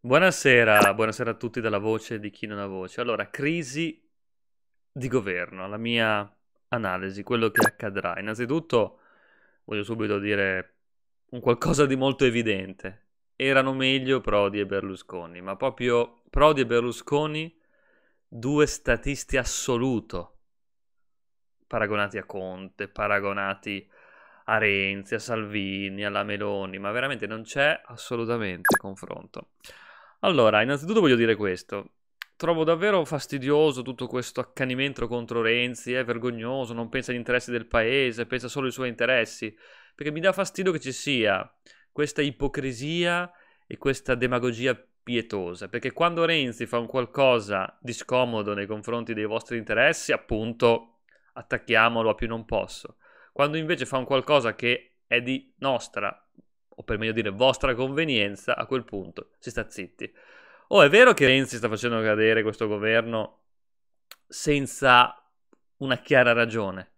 Buonasera, buonasera a tutti dalla voce di chi non ha voce. Allora, crisi di governo, la mia analisi, quello che accadrà. Innanzitutto voglio subito dire un qualcosa di molto evidente erano meglio Prodi e Berlusconi, ma proprio Prodi e Berlusconi, due statisti assoluto, paragonati a Conte, paragonati a Renzi, a Salvini, alla Meloni, ma veramente non c'è assolutamente confronto. Allora, innanzitutto voglio dire questo. Trovo davvero fastidioso tutto questo accanimento contro Renzi, è vergognoso, non pensa agli interessi del paese, pensa solo ai suoi interessi, perché mi dà fastidio che ci sia questa ipocrisia e questa demagogia pietosa, perché quando Renzi fa un qualcosa di scomodo nei confronti dei vostri interessi, appunto attacchiamolo a più non posso. Quando invece fa un qualcosa che è di nostra, o per meglio dire vostra convenienza, a quel punto si sta zitti. Oh, è vero che Renzi sta facendo cadere questo governo senza una chiara ragione.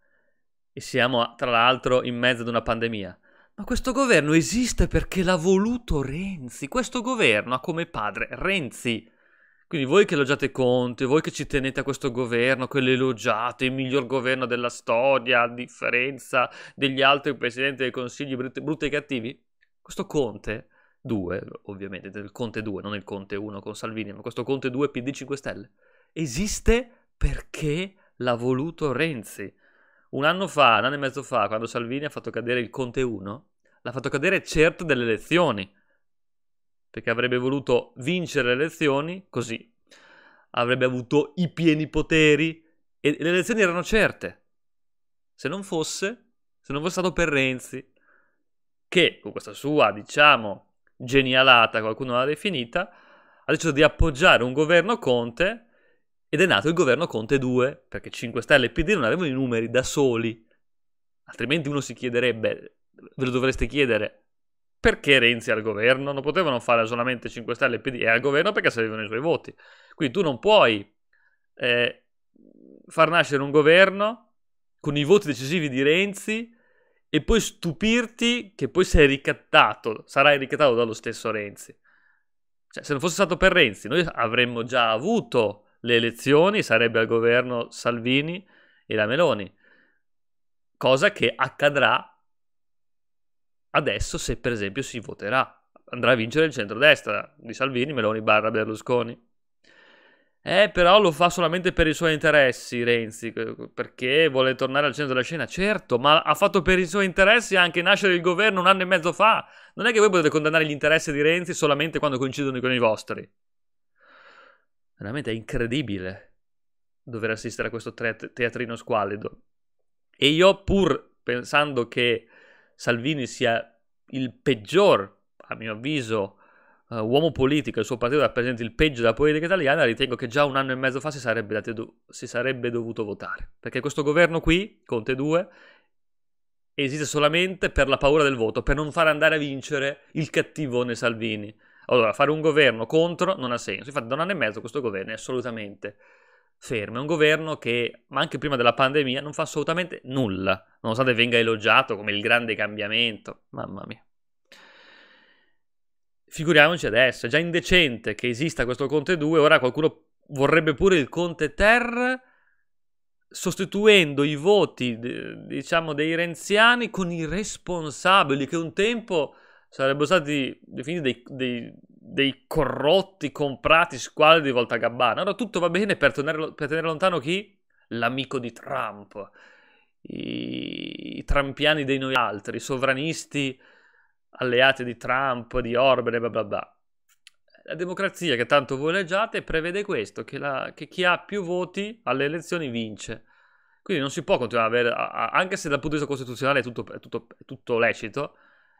E siamo tra l'altro in mezzo ad una pandemia. Ma questo governo esiste perché l'ha voluto Renzi. Questo governo ha come padre Renzi. Quindi voi che elogiate Conte, voi che ci tenete a questo governo, che l'elogiate, il miglior governo della storia, a differenza degli altri presidenti dei consigli brutti, brutti e cattivi, questo Conte 2, ovviamente, del Conte 2, non il Conte 1 con Salvini, ma questo Conte 2 PD 5 Stelle, esiste perché l'ha voluto Renzi un anno fa, un anno e mezzo fa, quando Salvini ha fatto cadere il Conte 1, l'ha fatto cadere certo delle elezioni, perché avrebbe voluto vincere le elezioni così, avrebbe avuto i pieni poteri e le elezioni erano certe. Se non fosse, se non fosse stato per Renzi, che con questa sua, diciamo, genialata, qualcuno l'ha definita, ha deciso di appoggiare un governo Conte ed è nato il governo Conte 2, perché 5 Stelle e PD non avevano i numeri da soli, altrimenti uno si chiederebbe, ve lo dovreste chiedere, perché Renzi al governo? Non potevano fare solamente 5 Stelle e PD, è al governo perché servivano i suoi voti. Quindi tu non puoi eh, far nascere un governo con i voti decisivi di Renzi e poi stupirti che poi sei ricattato, sarai ricattato dallo stesso Renzi. Cioè, se non fosse stato per Renzi, noi avremmo già avuto le elezioni, sarebbe al governo Salvini e la Meloni, cosa che accadrà adesso se per esempio si voterà. Andrà a vincere il centrodestra di Salvini, Meloni barra Berlusconi. Eh, però lo fa solamente per i suoi interessi, Renzi, eh, perché vuole tornare al centro della scena. Certo, ma ha fatto per i suoi interessi anche nascere il governo un anno e mezzo fa. Non è che voi potete condannare gli interessi di Renzi solamente quando coincidono con i vostri. Veramente è incredibile dover assistere a questo teatrino squallido. E io pur pensando che Salvini sia il peggior, a mio avviso, uh, uomo politico, il suo partito rappresenta il peggio della politica italiana, ritengo che già un anno e mezzo fa si sarebbe, do- si sarebbe dovuto votare. Perché questo governo qui, Conte 2, esiste solamente per la paura del voto, per non far andare a vincere il cattivone Salvini. Allora, fare un governo contro non ha senso. Infatti, da un anno e mezzo questo governo è assolutamente fermo. È un governo che, ma anche prima della pandemia, non fa assolutamente nulla, nonostante venga elogiato come il grande cambiamento. Mamma mia. Figuriamoci adesso, è già indecente che esista questo Conte 2, ora qualcuno vorrebbe pure il Conte Ter sostituendo i voti, diciamo, dei renziani con i responsabili che un tempo sarebbero stati definiti dei, dei, dei corrotti, comprati squali di Volta Gabbana. Allora tutto va bene per, tenere, per tenere lontano chi? L'amico di Trump, i, i trampiani dei noi altri, i sovranisti alleati di Trump, di Orban e bla bla bla. La democrazia che tanto voi leggiate prevede questo, che, la, che chi ha più voti alle elezioni vince. Quindi non si può continuare ad avere, anche se dal punto di vista costituzionale è tutto, è tutto, è tutto lecito,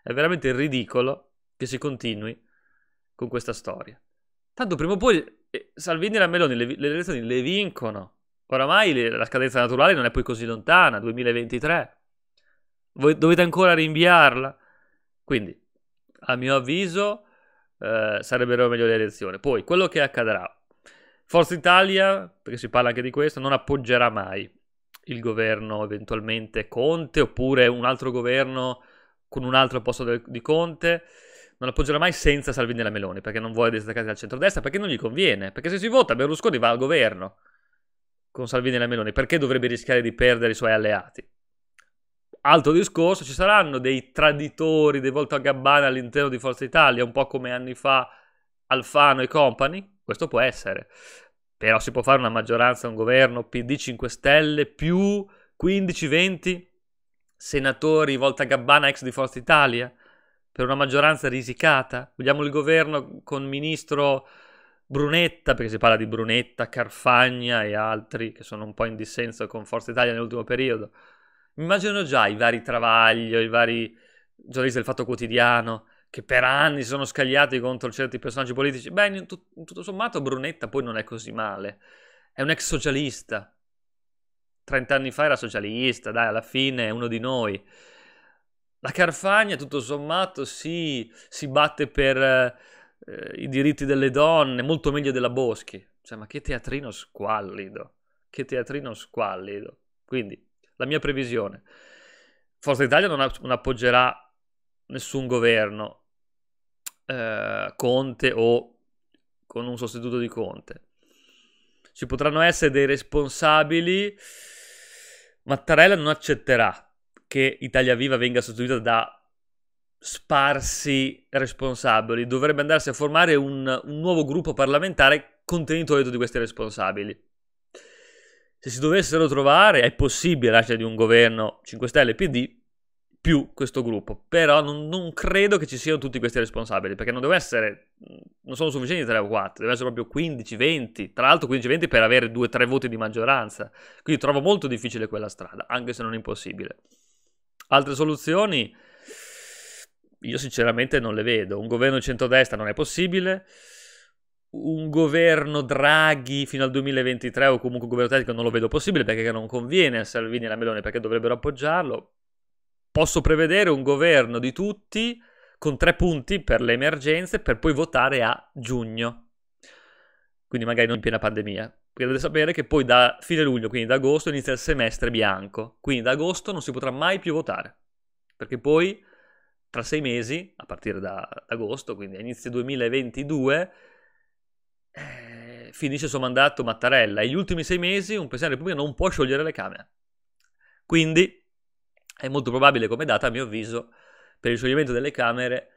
è veramente ridicolo che si continui con questa storia. Tanto prima o poi eh, Salvini e la Meloni le, le elezioni le vincono. Oramai le, la scadenza naturale non è poi così lontana, 2023. Voi dovete ancora rinviarla. Quindi, a mio avviso, eh, sarebbero meglio le elezioni. Poi, quello che accadrà. Forza Italia, perché si parla anche di questo, non appoggerà mai il governo eventualmente Conte oppure un altro governo con un altro posto del, di Conte. Non appoggerà mai senza Salvini e la Meloni, perché non vuole distaccarsi dal centrodestra, perché non gli conviene. Perché se si vota Berlusconi va al governo con Salvini e la Meloni, perché dovrebbe rischiare di perdere i suoi alleati? Altro discorso, ci saranno dei traditori, di volta a gabbana all'interno di Forza Italia, un po' come anni fa Alfano e compagni? Questo può essere. Però si può fare una maggioranza, un governo PD 5 Stelle più 15-20? senatori volta Gabbana ex di Forza Italia per una maggioranza risicata? Vogliamo il governo con ministro Brunetta, perché si parla di Brunetta, Carfagna e altri che sono un po' in dissenso con Forza Italia nell'ultimo periodo. Mi Immagino già i vari Travaglio, i vari giornalisti del Fatto Quotidiano che per anni si sono scagliati contro certi personaggi politici. Beh, in tutto sommato Brunetta poi non è così male. È un ex socialista, 30 anni fa era socialista, dai, alla fine è uno di noi. La Carfagna, tutto sommato, sì, si batte per eh, i diritti delle donne, molto meglio della Boschi. Cioè, ma che teatrino squallido, che teatrino squallido. Quindi, la mia previsione, Forza Italia non, non appoggerà nessun governo, eh, Conte o con un sostituto di Conte. Ci potranno essere dei responsabili Mattarella non accetterà che Italia Viva venga sostituita da sparsi responsabili, dovrebbe andarsi a formare un, un nuovo gruppo parlamentare contenitore di questi responsabili. Se si dovessero trovare, è possibile lascia di un governo 5 Stelle PD, più questo gruppo, però non, non credo che ci siano tutti questi responsabili, perché non deve essere, mm, non sono sufficienti 3 o 4, deve essere proprio 15, 20, tra l'altro 15, 20 per avere 2-3 voti di maggioranza, quindi trovo molto difficile quella strada, anche se non impossibile. Altre soluzioni? Io sinceramente non le vedo, un governo centrodestra non è possibile, un governo Draghi fino al 2023 o comunque un governo tecnico non lo vedo possibile perché non conviene a Salvini e alla Melone perché dovrebbero appoggiarlo posso prevedere un governo di tutti con tre punti per le emergenze per poi votare a giugno. Quindi magari non in piena pandemia. Perché dovete sapere che poi da fine luglio, quindi da agosto, inizia il semestre bianco. Quindi da agosto non si potrà mai più votare. Perché poi tra sei mesi, a partire da, da agosto, quindi a inizio 2022, eh, finisce il suo mandato Mattarella. E gli ultimi sei mesi un Presidente della Repubblica non può sciogliere le Camere. Quindi è molto probabile come data, a mio avviso, per il scioglimento delle Camere,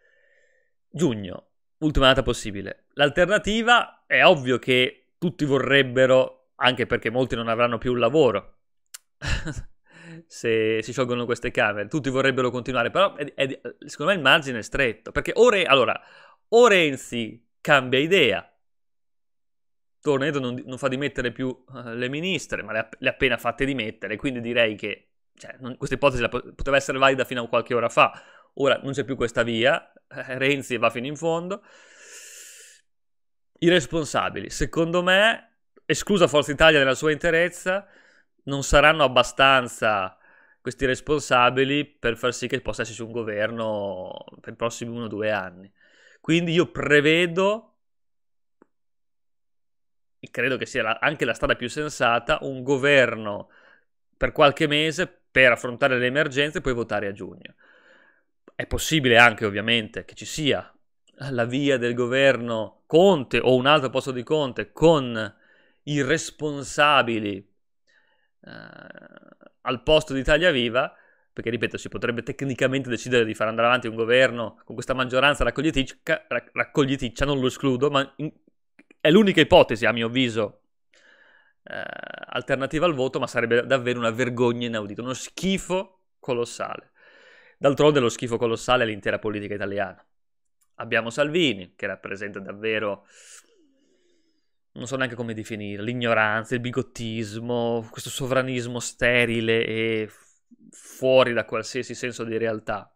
giugno, ultima data possibile. L'alternativa è ovvio che tutti vorrebbero, anche perché molti non avranno più un lavoro, se si sciolgono queste Camere, tutti vorrebbero continuare, però è, è, secondo me il margine è stretto, perché ora, allora, o Renzi cambia idea, Tornedo non, non fa dimettere più eh, le ministre, ma le ha, le ha appena fatte dimettere, quindi direi che cioè, non, questa ipotesi la, poteva essere valida fino a qualche ora fa, ora non c'è più questa via, eh, Renzi va fino in fondo. I responsabili, secondo me, esclusa Forza Italia nella sua interezza, non saranno abbastanza questi responsabili per far sì che possa esserci un governo per i prossimi uno o due anni. Quindi io prevedo, e credo che sia la, anche la strada più sensata, un governo per qualche mese per affrontare le emergenze e poi votare a giugno. È possibile anche ovviamente che ci sia la via del governo Conte o un altro posto di Conte con i responsabili eh, al posto di Italia Viva, perché ripeto si potrebbe tecnicamente decidere di far andare avanti un governo con questa maggioranza raccoglieticcia, raccoglieticcia non lo escludo, ma in, è l'unica ipotesi a mio avviso eh, alternativa al voto, ma sarebbe davvero una vergogna inaudita, uno schifo colossale. D'altronde lo schifo colossale è l'intera politica italiana. Abbiamo Salvini, che rappresenta davvero, non so neanche come definire, l'ignoranza, il bigottismo, questo sovranismo sterile e fuori da qualsiasi senso di realtà.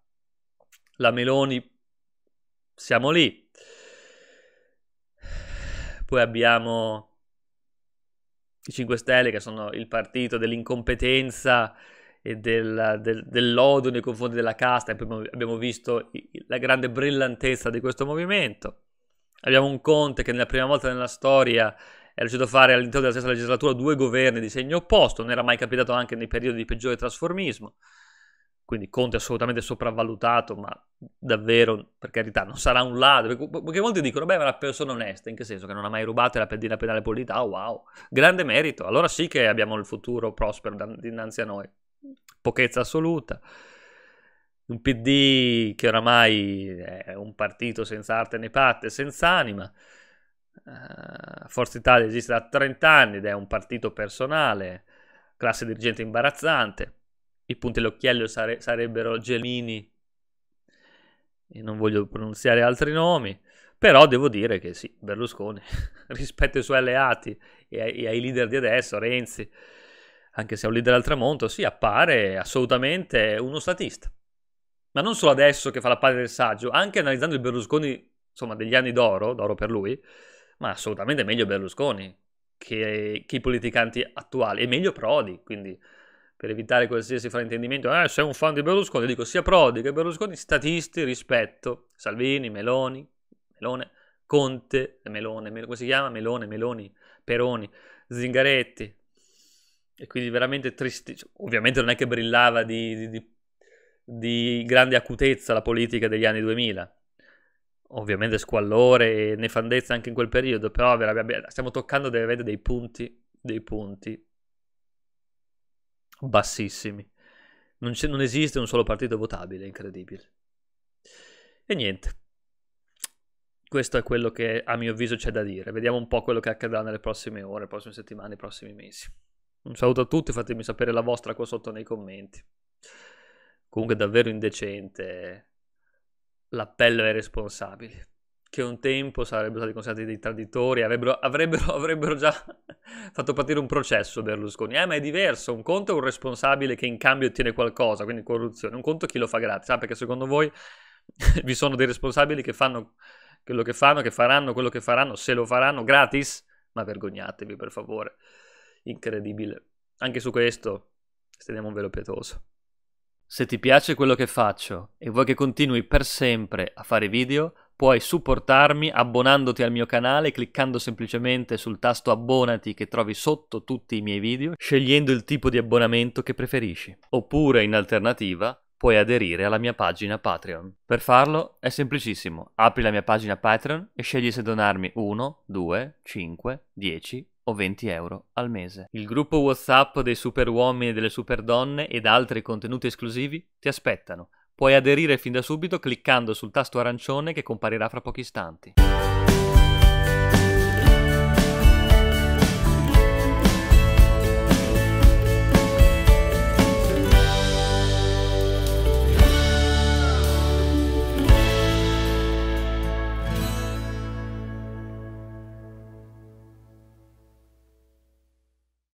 La Meloni, siamo lì. Poi abbiamo i 5 Stelle, che sono il partito dell'incompetenza e del, del, dell'odio nei confronti della casta, abbiamo visto la grande brillantezza di questo movimento. Abbiamo un Conte che nella prima volta nella storia è riuscito a fare all'interno della stessa legislatura due governi di segno opposto, non era mai capitato anche nei periodi di peggiore trasformismo quindi Conte assolutamente sopravvalutato, ma davvero, per carità, non sarà un ladro, perché molti dicono, beh, è una persona onesta, in che senso? Che non ha mai rubato la pedina penale pulita, oh, wow, grande merito, allora sì che abbiamo il futuro prospero dinanzi a noi, pochezza assoluta, un PD che oramai è un partito senza arte né parte, senza anima, eh, Forza Italia esiste da 30 anni ed è un partito personale, classe dirigente imbarazzante, i punti all'occhiello sare sarebbero gelini e non voglio pronunziare altri nomi, però devo dire che sì, Berlusconi rispetto ai suoi alleati e ai, e ai leader di adesso, Renzi, anche se è un leader al tramonto, sì, appare assolutamente uno statista. Ma non solo adesso che fa la parte del saggio, anche analizzando il Berlusconi, insomma, degli anni d'oro, d'oro per lui, ma assolutamente meglio Berlusconi che, che i politicanti attuali, e meglio Prodi, quindi per evitare qualsiasi fraintendimento, eh, sei un fan di Berlusconi, dico sia Prodi che Berlusconi, statisti, rispetto, Salvini, Meloni, Melone, Conte, Melone, come si chiama? Melone, Meloni, Peroni, Zingaretti, e quindi veramente tristi, cioè, ovviamente non è che brillava di, di, di grande acutezza la politica degli anni 2000, ovviamente squallore e nefandezza anche in quel periodo, però stiamo toccando veramente dei punti, dei punti bassissimi. Non, non esiste un solo partito votabile, incredibile. E niente. Questo è quello che a mio avviso c'è da dire. Vediamo un po' quello che accadrà nelle prossime ore, prossime settimane, prossimi mesi. Un saluto a tutti, fatemi sapere la vostra qua sotto nei commenti. Comunque davvero indecente l'appello ai responsabili che un tempo sarebbero stati considerati dei traditori, avrebbero, avrebbero, avrebbero già fatto partire un processo Berlusconi. Eh, ma è diverso, un conto è un responsabile che in cambio ottiene qualcosa, quindi corruzione, un conto chi lo fa gratis, ah, perché secondo voi vi sono dei responsabili che fanno quello che fanno, che faranno quello che faranno, se lo faranno gratis? Ma vergognatevi per favore, incredibile. Anche su questo stendiamo un velo pietoso. Se ti piace quello che faccio e vuoi che continui per sempre a fare video, Puoi supportarmi abbonandoti al mio canale, cliccando semplicemente sul tasto abbonati che trovi sotto tutti i miei video, scegliendo il tipo di abbonamento che preferisci. Oppure, in alternativa, puoi aderire alla mia pagina Patreon. Per farlo è semplicissimo. Apri la mia pagina Patreon e scegli se donarmi 1, 2, 5, 10 o 20 euro al mese. Il gruppo WhatsApp dei super uomini e delle super donne ed altri contenuti esclusivi ti aspettano. Puoi aderire fin da subito cliccando sul tasto arancione che comparirà fra pochi istanti.